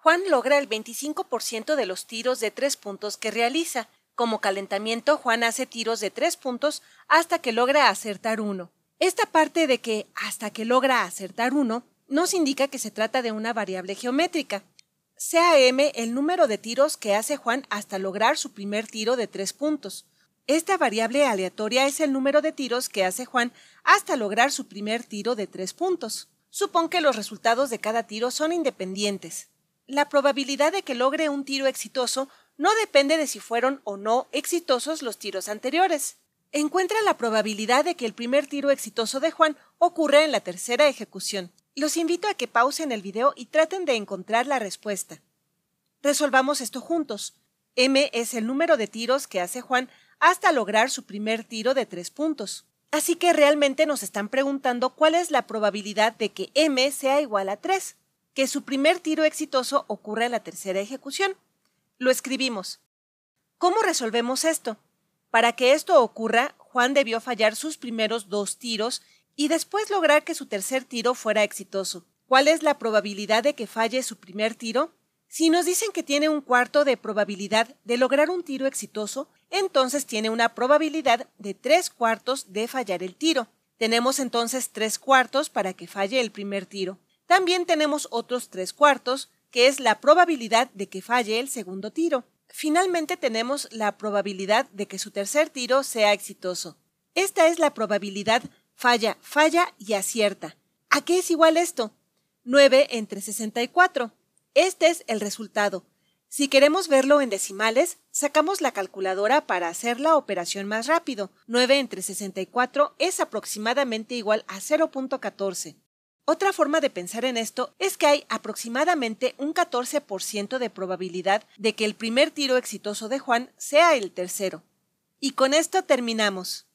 Juan logra el 25% de los tiros de tres puntos que realiza. Como calentamiento, Juan hace tiros de tres puntos hasta que logra acertar uno. Esta parte de que hasta que logra acertar uno nos indica que se trata de una variable geométrica. Sea m el número de tiros que hace Juan hasta lograr su primer tiro de tres puntos. Esta variable aleatoria es el número de tiros que hace Juan hasta lograr su primer tiro de tres puntos. Supón que los resultados de cada tiro son independientes la probabilidad de que logre un tiro exitoso no depende de si fueron o no exitosos los tiros anteriores. Encuentra la probabilidad de que el primer tiro exitoso de Juan ocurra en la tercera ejecución. Los invito a que pausen el video y traten de encontrar la respuesta. Resolvamos esto juntos. M es el número de tiros que hace Juan hasta lograr su primer tiro de tres puntos. Así que realmente nos están preguntando cuál es la probabilidad de que M sea igual a tres que su primer tiro exitoso ocurre en la tercera ejecución. Lo escribimos. ¿Cómo resolvemos esto? Para que esto ocurra, Juan debió fallar sus primeros dos tiros y después lograr que su tercer tiro fuera exitoso. ¿Cuál es la probabilidad de que falle su primer tiro? Si nos dicen que tiene un cuarto de probabilidad de lograr un tiro exitoso, entonces tiene una probabilidad de tres cuartos de fallar el tiro. Tenemos entonces tres cuartos para que falle el primer tiro. También tenemos otros tres cuartos, que es la probabilidad de que falle el segundo tiro. Finalmente tenemos la probabilidad de que su tercer tiro sea exitoso. Esta es la probabilidad falla, falla y acierta. ¿A qué es igual esto? 9 entre 64. Este es el resultado. Si queremos verlo en decimales, sacamos la calculadora para hacer la operación más rápido. 9 entre 64 es aproximadamente igual a 0.14. Otra forma de pensar en esto es que hay aproximadamente un 14% de probabilidad de que el primer tiro exitoso de Juan sea el tercero. Y con esto terminamos.